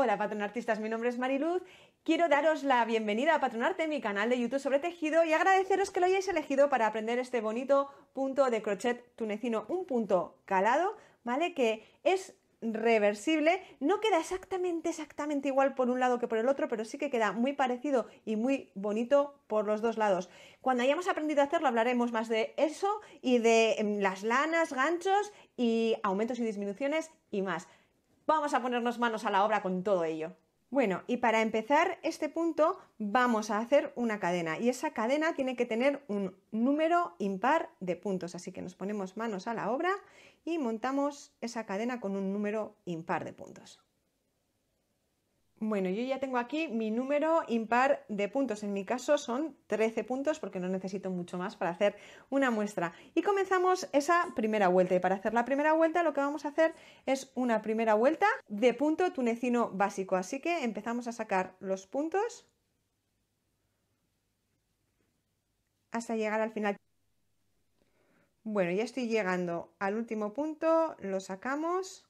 Hola patronartistas, mi nombre es Mariluz. Quiero daros la bienvenida a Patronarte, mi canal de YouTube sobre tejido, y agradeceros que lo hayáis elegido para aprender este bonito punto de crochet tunecino, un punto calado, ¿vale? Que es reversible, no queda exactamente exactamente igual por un lado que por el otro, pero sí que queda muy parecido y muy bonito por los dos lados. Cuando hayamos aprendido a hacerlo hablaremos más de eso y de mm, las lanas, ganchos y aumentos y disminuciones y más. Vamos a ponernos manos a la obra con todo ello. Bueno, y para empezar este punto vamos a hacer una cadena y esa cadena tiene que tener un número impar de puntos, así que nos ponemos manos a la obra y montamos esa cadena con un número impar de puntos. Bueno, yo ya tengo aquí mi número impar de puntos. En mi caso son 13 puntos porque no necesito mucho más para hacer una muestra. Y comenzamos esa primera vuelta. Y para hacer la primera vuelta lo que vamos a hacer es una primera vuelta de punto tunecino básico. Así que empezamos a sacar los puntos hasta llegar al final. Bueno, ya estoy llegando al último punto, lo sacamos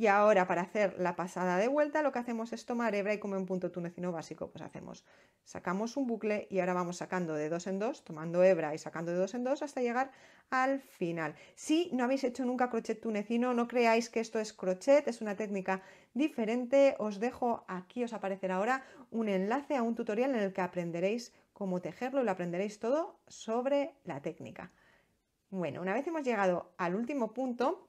y ahora para hacer la pasada de vuelta lo que hacemos es tomar hebra y como en punto tunecino básico, pues hacemos, sacamos un bucle y ahora vamos sacando de dos en dos, tomando hebra y sacando de dos en dos hasta llegar al final. Si no habéis hecho nunca crochet tunecino, no creáis que esto es crochet, es una técnica diferente. Os dejo aquí, os aparecerá ahora un enlace a un tutorial en el que aprenderéis cómo tejerlo y lo aprenderéis todo sobre la técnica. Bueno, una vez hemos llegado al último punto,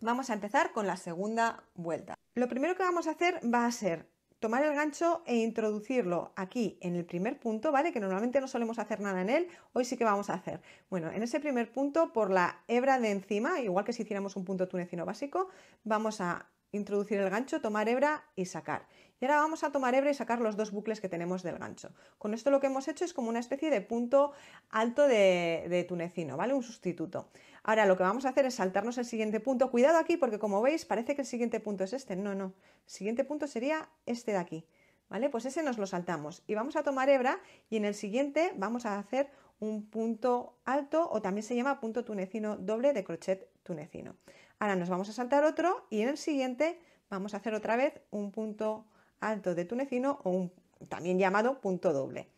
Vamos a empezar con la segunda vuelta. Lo primero que vamos a hacer va a ser tomar el gancho e introducirlo aquí en el primer punto, ¿vale? Que normalmente no solemos hacer nada en él, hoy sí que vamos a hacer. Bueno, en ese primer punto, por la hebra de encima, igual que si hiciéramos un punto tunecino básico, vamos a introducir el gancho, tomar hebra y sacar. Y ahora vamos a tomar hebra y sacar los dos bucles que tenemos del gancho. Con esto lo que hemos hecho es como una especie de punto alto de, tunecino, ¿vale? Un sustituto. Ahora lo que vamos a hacer es saltarnos el siguiente punto. Cuidado aquí porque como veis parece que el siguiente punto es este. No, no. El siguiente punto sería este de aquí. ¿Vale? Pues ese nos lo saltamos y vamos a tomar hebra y en el siguiente vamos a hacer un punto alto o también se llama punto tunecino doble de crochet tunecino. Ahora nos vamos a saltar otro y en el siguiente vamos a hacer otra vez un punto alto de tunecino o un, también llamado punto doble.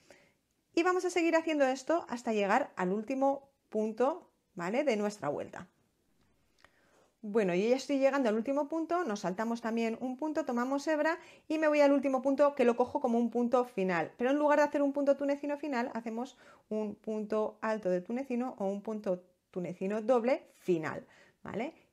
Y vamos a seguir haciendo esto hasta llegar al último punto ¿vale? de nuestra vuelta. Bueno, yo ya estoy llegando al último punto, nos saltamos también un punto, tomamos hebra y me voy al último punto que lo cojo como un punto final. Pero en lugar de hacer un punto tunecino final, hacemos un punto alto de tunecino o un punto tunecino doble final.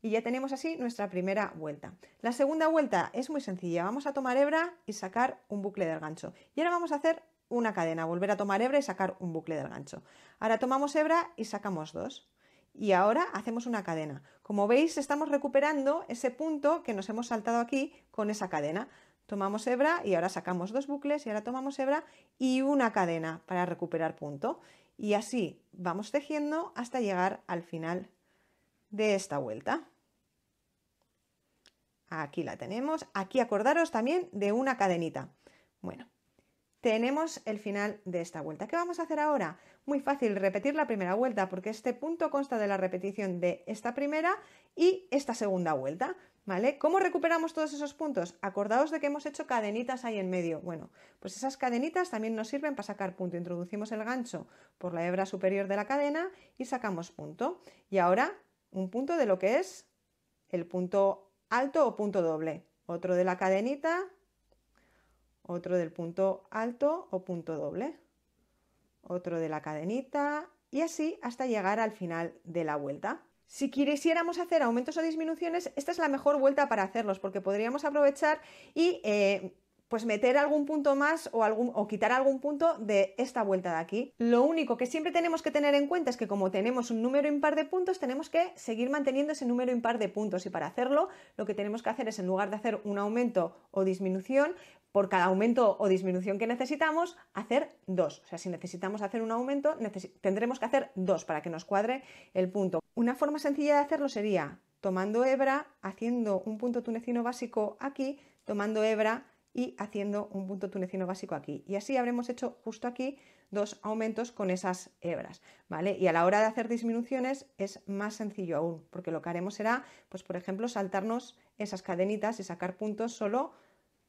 Y ya tenemos así nuestra primera vuelta. La segunda vuelta es muy sencilla, vamos a tomar hebra y sacar un bucle del gancho. Y ahora vamos a hacer una cadena, volver a tomar hebra y sacar un bucle del gancho. Ahora tomamos hebra y sacamos dos. Y ahora hacemos una cadena. Como veis, estamos recuperando ese punto que nos hemos saltado aquí con esa cadena. Tomamos hebra y ahora sacamos dos bucles y ahora tomamos hebra y una cadena para recuperar punto. Y así vamos tejiendo hasta llegar al final de esta vuelta. Aquí la tenemos. Aquí acordaros también de una cadenita. Bueno, tenemos el final de esta vuelta. ¿Qué vamos a hacer ahora? Muy fácil, repetir la primera vuelta, porque este punto consta de la repetición de esta primera y esta segunda vuelta. ¿Vale? ¿Cómo recuperamos todos esos puntos? Acordaos de que hemos hecho cadenitas ahí en medio. Bueno, pues esas cadenitas también nos sirven para sacar punto. Introducimos el gancho por la hebra superior de la cadena y sacamos punto. Y ahora un punto de lo que es el punto alto o punto doble, otro de la cadenita, otro del punto alto o punto doble, otro de la cadenita y así hasta llegar al final de la vuelta. Si quisiéramos hacer aumentos o disminuciones, esta es la mejor vuelta para hacerlos porque podríamos aprovechar y eh, pues meter algún punto más o, algún, o quitar algún punto de esta vuelta de aquí. Lo único que siempre tenemos que tener en cuenta es que como tenemos un número impar de puntos, tenemos que seguir manteniendo ese número impar de puntos y para hacerlo lo que tenemos que hacer es en lugar de hacer un aumento o disminución, por cada aumento o disminución que necesitamos, hacer dos. O sea, si necesitamos hacer un aumento, tendremos que hacer dos para que nos cuadre el punto. Una forma sencilla de hacerlo sería tomando hebra, haciendo un punto tunecino básico aquí, tomando hebra y haciendo un punto tunecino básico aquí. Y así habremos hecho justo aquí dos aumentos con esas hebras, ¿vale? Y a la hora de hacer disminuciones es más sencillo aún, porque lo que haremos será, pues por ejemplo, saltarnos esas cadenitas y sacar puntos solo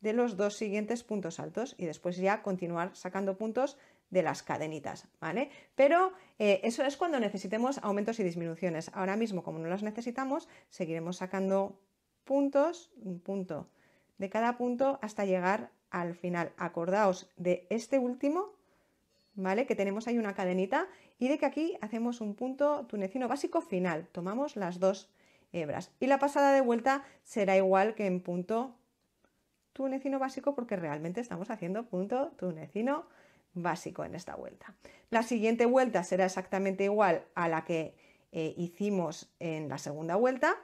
de los dos siguientes puntos altos y después ya continuar sacando puntos de las cadenitas, ¿vale? Pero eh, eso es cuando necesitemos aumentos y disminuciones. Ahora mismo, como no las necesitamos, seguiremos sacando puntos, un punto, de cada punto hasta llegar al final. Acordaos de este último, ¿vale? Que tenemos ahí una cadenita y de que aquí hacemos un punto tunecino básico final. Tomamos las dos hebras y la pasada de vuelta será igual que en punto tunecino básico porque realmente estamos haciendo punto tunecino básico en esta vuelta. La siguiente vuelta será exactamente igual a la que eh, hicimos en la segunda vuelta,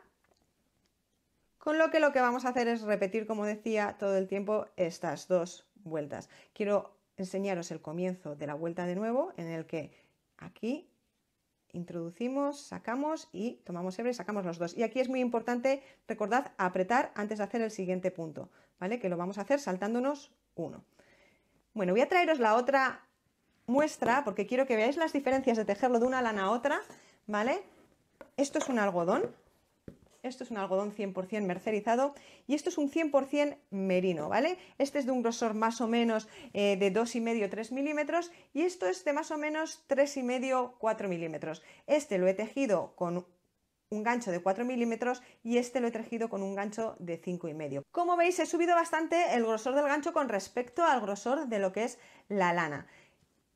con lo que lo que vamos a hacer es repetir, como decía, todo el tiempo estas dos vueltas. Quiero enseñaros el comienzo de la vuelta de nuevo, en el que aquí introducimos, sacamos y tomamos hebra y sacamos los dos. Y aquí es muy importante, recordad, apretar antes de hacer el siguiente punto, ¿vale? Que lo vamos a hacer saltándonos uno. Bueno, voy a traeros la otra muestra porque quiero que veáis las diferencias de tejerlo de una lana a otra, ¿vale? Esto es un algodón, esto es un algodón 100% mercerizado y esto es un 100% merino, ¿vale? Este es de un grosor más o menos eh, de 2,5-3 milímetros y esto es de más o menos 3,5-4 milímetros. Este lo he tejido con un gancho de 4 milímetros y este lo he tejido con un gancho de 5,5 y medio. Como veis he subido bastante el grosor del gancho con respecto al grosor de lo que es la lana.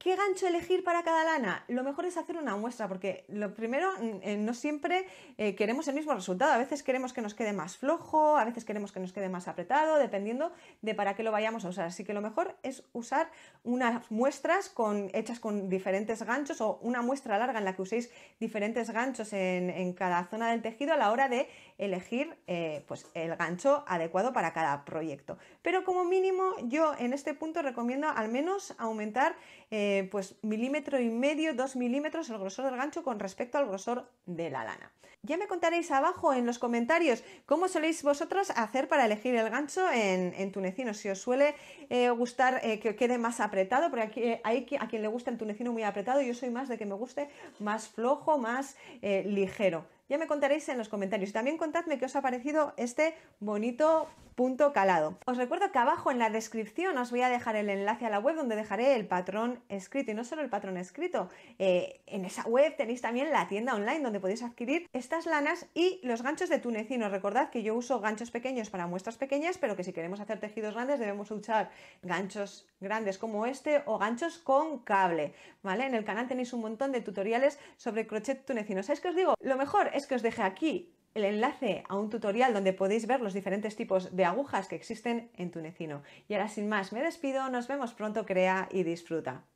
¿Qué gancho elegir para cada lana? Lo mejor es hacer una muestra, porque lo primero, mm, eh, no siempre eh, queremos el mismo resultado. A veces queremos que nos quede más flojo, a veces queremos que nos quede más apretado, dependiendo de para qué lo vayamos a usar. Así que lo mejor es usar unas muestras con, hechas con diferentes ganchos o una muestra larga en la que uséis diferentes ganchos en cada zona del tejido a la hora de elegir eh, pues el gancho adecuado para cada proyecto. Pero como mínimo yo en este punto recomiendo al menos aumentar eh, pues milímetro y medio, dos milímetros el grosor del gancho con respecto al grosor de la lana. Ya me contaréis abajo en los comentarios cómo soléis vosotros hacer para elegir el gancho en, tunecino, si os suele eh, gustar que quede más apretado, porque aquí, hay a quien le gusta el tunecino muy apretado, yo soy más de que me guste más flojo, más ligero. Ya me contaréis en los comentarios. También contadme qué os ha parecido este bonito punto calado. Os recuerdo que abajo en la descripción os voy a dejar el enlace a la web donde dejaré el patrón escrito y no solo el patrón escrito. Eh, en esa web tenéis también la tienda online donde podéis adquirir estas lanas y los ganchos de tunecino. Recordad que yo uso ganchos pequeños para muestras pequeñas, pero que si queremos hacer tejidos grandes debemos usar ganchos grandes como este o ganchos con cable. ¿vale? En el canal tenéis un montón de tutoriales sobre crochet tunecino. ¿Sabéis qué os digo? Lo mejor es que os deje aquí el enlace a un tutorial donde podéis ver los diferentes tipos de agujas que existen en Tunecino. Y ahora sin más, me despido, nos vemos pronto, crea y disfruta.